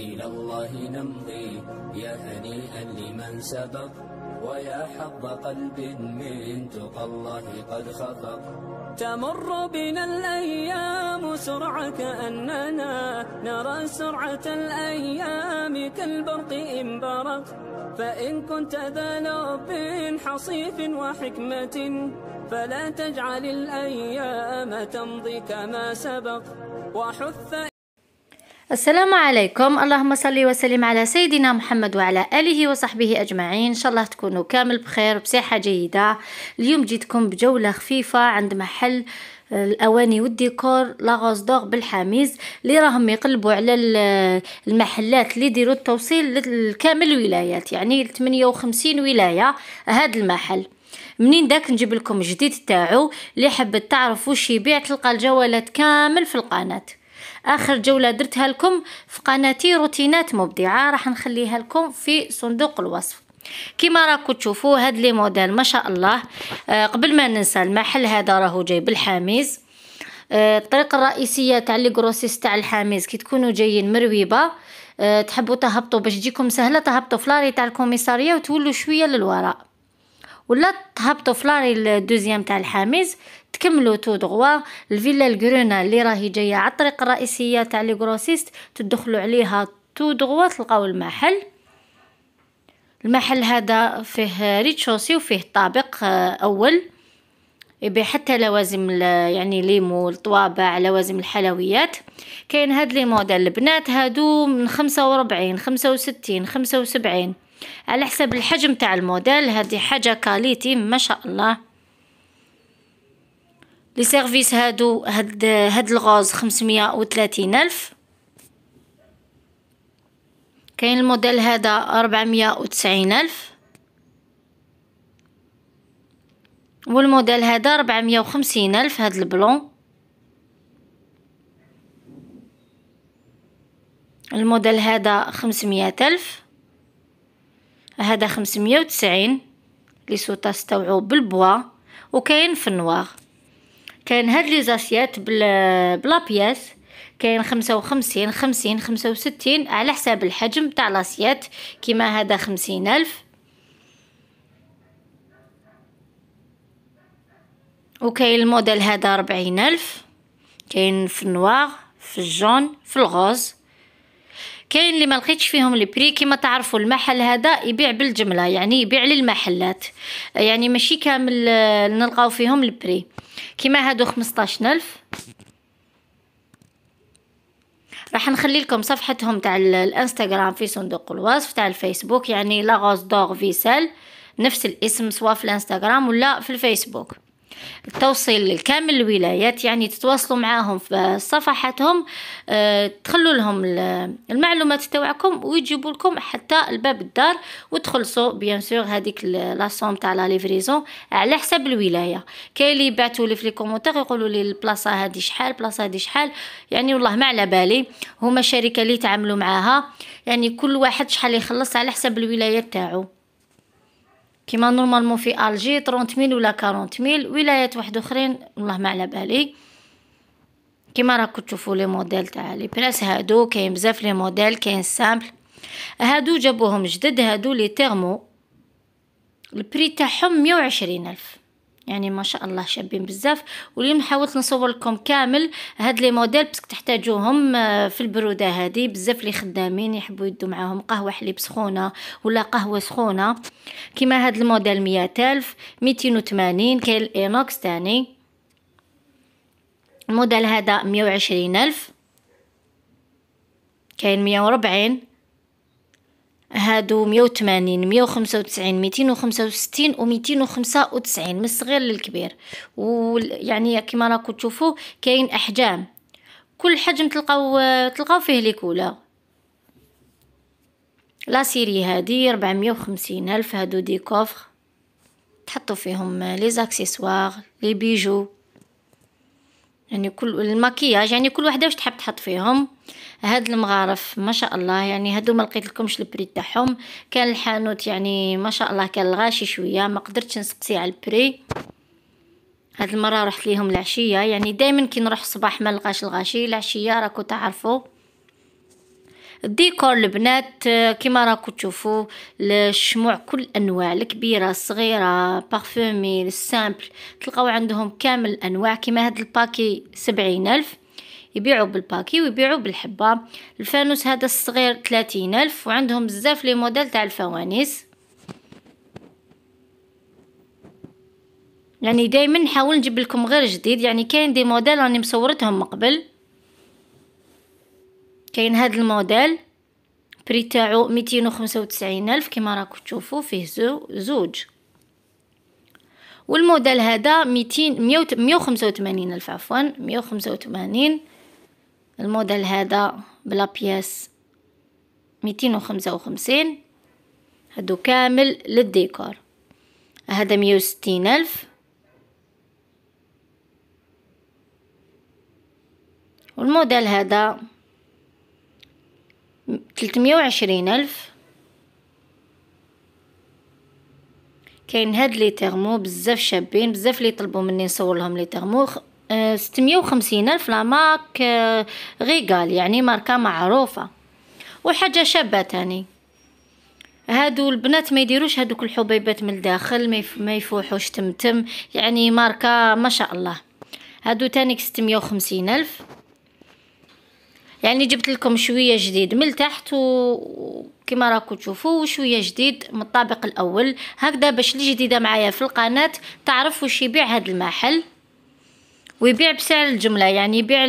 إلى الله نمضي يا هنيئا لمن سبق ويا حظ قلب من تقى الله قد خفق تمر بنا الأيام سرعة كأننا نرى سرعة الأيام كالبرق إن برق فإن كنت ذا لب حصيف وحكمة فلا تجعل الأيام تمضي كما سبق وحث السلام عليكم اللهم صل وسلم على سيدنا محمد وعلى اله وصحبه اجمعين ان شاء الله تكونوا كامل بخير بصحه جيده اليوم جيتكم بجوله خفيفه عند محل آه، الاواني والديكور دوغ بالحاميز اللي راهم يقلبوا على آه، المحلات اللي يديروا التوصيل لكامل الولايات يعني 58 ولايه هذا المحل منين داك نجيب لكم جديد تاعو اللي حبت تعرف واش يبيع تلقى الجوالات كامل في القناه اخر جولة درتها لكم في قناتي روتينات مبدعة راح نخليها لكم في صندوق الوصف كما راكم تشوفوا هاد لي موديل ما شاء الله آه قبل ما ننسى المحل هذا راهو جاي بالحاميز آه الطريقه الرئيسيه تاع لي كروسيس تاع الحاميز كي تكونوا جايين مرويبه آه تحبوا تهبطوا باش تجيكم سهله تهبطوا في لاري تاع الكوميساريه وتولوا شويه للوراء ولا تهبطوا لاري الدوزيام تاع الحامز تكملوا تو دغوا الفيلا الكرونا اللي راهي جايه على الطريق الرئيسيه تاع لي غروسيست تدخلوا عليها تو دغوا تلقاو المحل المحل هذا فيه ريتشوسي وفيه طابق آه، اول يبيع حتى لوازم يعني ليمو الطوابع لوازم الحلويات كاين هاد لي موديل البنات هادو من خمسة وربعين خمسة وستين خمسة وسبعين على حسب الحجم تاع الموديل هذه حاجة كاليتي ما شاء الله لي سيرفيس هادو هاد هاد الغوز خمسمية تلاتين الف كاين الموديل هذا أربعمية تسعين الف والموديل هذا ربعمية خمسين الف هاد البلون الموديل هذا خمسمية ألف هذا 590 لي سوطا استوعو بالبوا وكاين في النواغ كاين هاد لي زاسيات بلا بلا بياس كاين خمسة وخمسين خمسين خمسة وستين على حساب الحجم تاع لاسيات كيما هذا خمسين ألف وكاين الموديل هذا ربعين ألف كاين في النواغ في الجون في الغوز كاين اللي ما لقيتش فيهم البري كيما تعرفوا المحل هذا يبيع بالجمله يعني يبيع للمحلات يعني ماشي كامل آه، نلقاو فيهم البري كيما هادو 15000 راح نخلي لكم صفحتهم تاع الانستغرام في صندوق الوصف تاع الفيسبوك يعني لاغوز دوغ فيسال نفس الاسم سواء في الانستغرام ولا في الفيسبوك التوصيل لكامل الولايات يعني تتواصلوا معاهم في صفحاتهم آه، تخلوا لهم المعلومات تاعكم ويجيبوا لكم حتى الباب الدار وتخلصوا بيان سور هذيك لاصوم تاع لا ليفريزون على حساب الولايه كاين اللي يبعثوا لي في لي كومونتير يقولوا لي البلاصه هذه شحال البلاصه هذه شحال يعني والله ما على بالي هما شركه اللي تعاملوا معاها يعني كل واحد شحال يخلص على حساب الولايه تاعو كيما نورمالمون في الجي 30000 ولا 40000 ولايات واحد اخرين والله ما على بالي كيما راكم تشوفوا لي موديل تاع لي بلاس هادو كاين بزاف لي موديل كاين سامبل هادو جابوهم جدد هادو لي تيرمو البري تاعهم مية الف يعني ما شاء الله شابين بزاف واليوم حاولت نصور لكم كامل هاد لي موديل باسكو تحتاجوهم آه، في البروده هذه بزاف لي خدامين يحبوا يدوا معاهم قهوه حليب سخونه ولا قهوه سخونه كيما هاد الموديل 100000 280 كاين الانوكس ثاني الموديل هذا 120000 كاين 140 هادو 180 195 265 و 295 من الصغير للكبير ويعني كما راكم تشوفوا كاين احجام كل حجم تلقاو تلقاو فيه لي كولا لا سيري هادي 450 الف هادو دي كوفر تحطوا فيهم لي زاكسيسوار لي بيجو يعني كل المكياج يعني كل وحده واش تحب تحط فيهم هاد المغارف ما شاء الله يعني هادو ما لقيت لكمش البري تاعهم كان الحانوت يعني ما شاء الله كان الغاشي شويه ما قدرتش نسقسي على البري هاد المره رحت ليهم العشيه يعني دائما كي نروح الصباح ما نلقاش الغاشي العشيه راكو تعرفوا الديكور البنات كيما راكو تشوفوا الشموع كل انواع الكبيره الصغيره بارفومي السامبل تلقاو عندهم كامل الانواع كيما هاد الباكي سبعين الف يبيعوا بالباكي ويبيعوا بالحبه الفانوس هذا الصغير ثلاثين الف وعندهم بزاف لي موديل تاع الفوانيس يعني دائما نحاول نجيب لكم غير جديد يعني كاين دي موديل راني مصورتهم من قبل كاين هذا الموديل بري تاعو ميتين وخمسة وتسعين الف كيما راكم تشوفو فيه زو زوج والموديل هذا ميتين مية وخمسة وثمانين الف عفوا مية وخمسة وثمانين الموديل هذا بلا بياس ميتين وخمسة وخمسين هادو كامل للديكور هذا مية وستين الف والموديل هذا تلتمية وعشرين ألف كاين هاد لي تيرمو بزاف شابين بزاف لي طلبوا مني نصور لهم لي تيرمو أه ستمية وخمسين ألف لاماك مارك أه غيغال يعني ماركة معروفة وحاجة شابة تاني هادو البنات ما يديروش هادوك الحبيبات من الداخل ما يفوحوش تمتم يعني ماركة ما شاء الله هادو تاني ستمية وخمسين ألف يعني جبت لكم شويه جديد من تحت وكما راكم تشوفوا شويه جديد من الطابق الاول هكذا باش اللي جديده معايا في القناه تعرف واش يبيع هذا المحل ويبيع بسعر الجمله يعني يبيع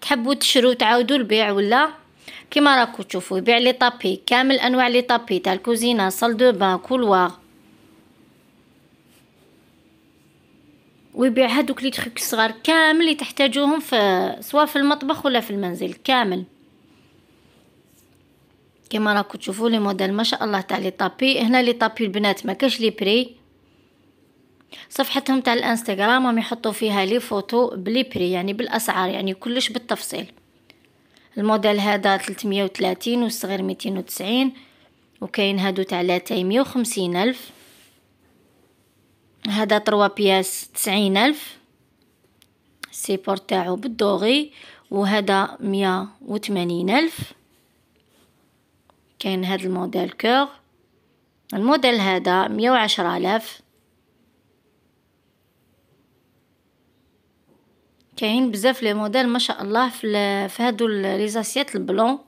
تحبوا تشرو تعاودوا البيع ولا كما راكم تشوفوا يبيع لي طابي كامل انواع لي طابي تاع الكوزينه صال دو بان كولوار ويبيع هادوك لي تخيك الصغار كامل اللي تحتاجوهم في سواء في المطبخ ولا في المنزل كامل كما راكم تشوفوا لي موديل ما شاء الله تاع لي طابي هنا لي طابي البنات ما كاش لي بري صفحتهم تاع الانستغرام راهم يحطوا فيها لي فوتو بلي بري يعني بالاسعار يعني كلش بالتفصيل الموديل هذا 330 والصغير 290 وكاين هادو تاع لاتاي 150 الف هذا تروا بياس تسعين ألف السيبور تاعو بالدوغي وهذا مية ألف كاين هذا الموديل كور الموديل هذا مية وعشرة كاين بزاف لي موديل ما شاء الله في, في هادو لي زاسيات البلون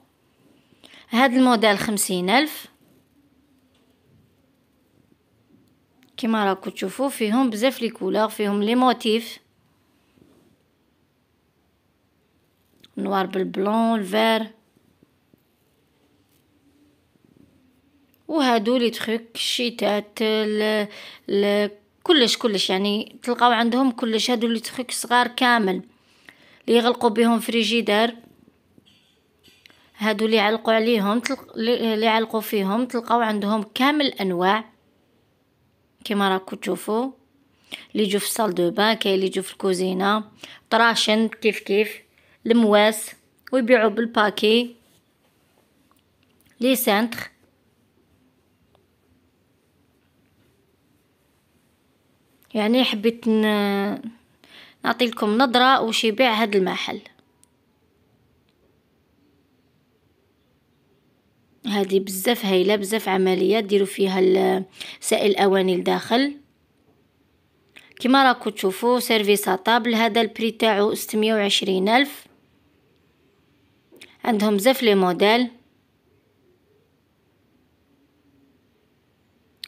هاد الموديل خمسين ألف كما راكو تشوفوا فيهم بزاف لي كولور فيهم لي موتيف نوار بالبلون الفير وهادو لي تخيك الشيتات ال ل... كلش كلش يعني تلقاو عندهم كلش هادو لي تخيك صغار كامل لي يغلقو بهم فريجيدار هادو لي علقو عليهم تلق... لي علقو فيهم تلقاو عندهم كامل الانواع كيما راكو تشوفوا لي جو في الصال دو بان كاين لي جو في الكوزينه طراشن كيف كيف المواس ويبيعوا بالباكي لي سنتر يعني حبيت نعطي لكم نظره وش يبيع هذا المحل هذه بزاف هايله بزاف عمليه ديروا فيها سائل الاواني لداخل كما راكو تشوفوا سيرفيسا طابل هذا البري تاعو 620 الف عندهم بزاف لي موديل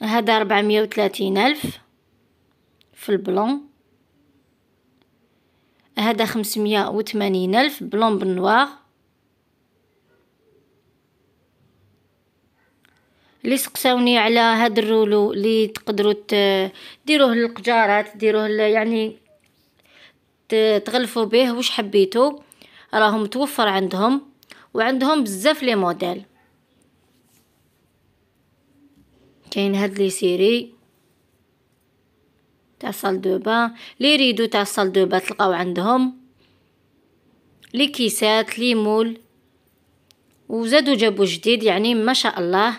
هذا 430 الف في البلون هذا 580 الف بلون بنوار اللي سقساوني على هاد الرولو اللي تقدروا ديروه للقجارات ديروه يعني تغلفوا به واش حبيتو راهو متوفر عندهم وعندهم بزاف لي موديل كاين هاد لي سيري تاع سال دو با لي ريدو تاع سال دو با تلقاو عندهم لي كيسات لي مول وزادو جابو جديد يعني ما شاء الله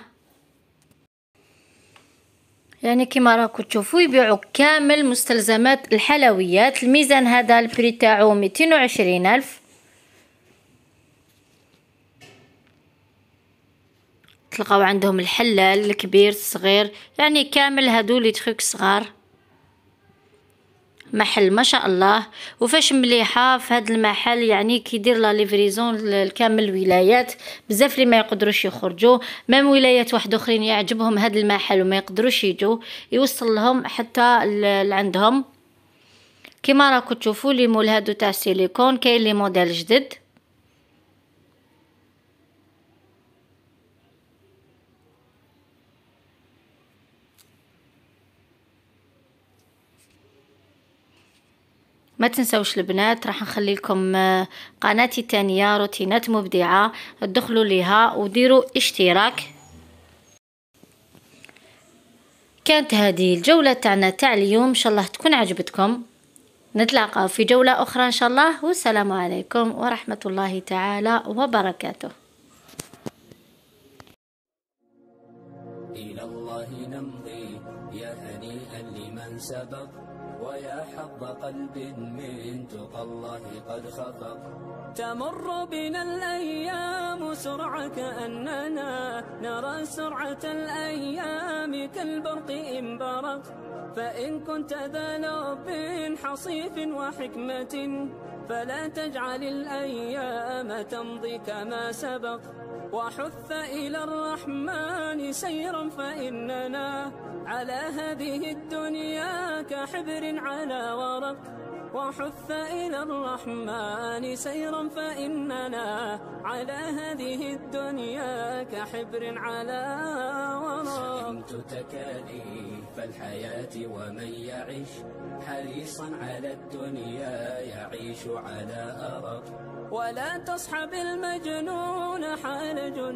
يعني كما راكم تشوفوا يبيعوا كامل مستلزمات الحلويات الميزان هذا البري تاعو 220 الف تلقاو عندهم الحلال الكبير الصغير يعني كامل هادو لي تخيك صغار محل ما شاء الله وفاش مليحه في هذا المحل يعني كيدير لا ليفريزون لكامل الولايات بزاف اللي ما يقدروش يخرجوا مام ولايات واحد اخرين يعجبهم هذا المحل وما يقدروش يجوا يوصل لهم حتى لعندهم كما راكم تشوفوا لي مول هادو تاع سيليكون كاين لي موديل جدد ما تنسوش البنات راح نخلي لكم آه، قناتي تانية روتينات مبدعه دخلوا ليها وديروا اشتراك كانت هذه الجوله تاعنا تاع اليوم ان شاء الله تكون عجبتكم نتلاقى في جوله اخرى ان شاء الله والسلام عليكم ورحمه الله تعالى وبركاته إلى الله نمضي يا هنيئا لمن سبق ويا حظ قلب من تقى الله قد خفق تمر بنا الأيام سرعة كأننا نرى سرعة الأيام كالبرق إن برق فإن كنت ذا لب حصيف وحكمة فلا تجعل الأيام تمضي كما سبق وحث إلى الرحمن سيرا فإننا على هذه الدنيا كحبر على ورق وحث إلى الرحمن سيرا فإننا على هذه الدنيا كحبر على ورق سئمت تكاليف الحياة ومن يعيش حريصا على الدنيا يعيش على أرق ولا تصحب المجنون حال جنون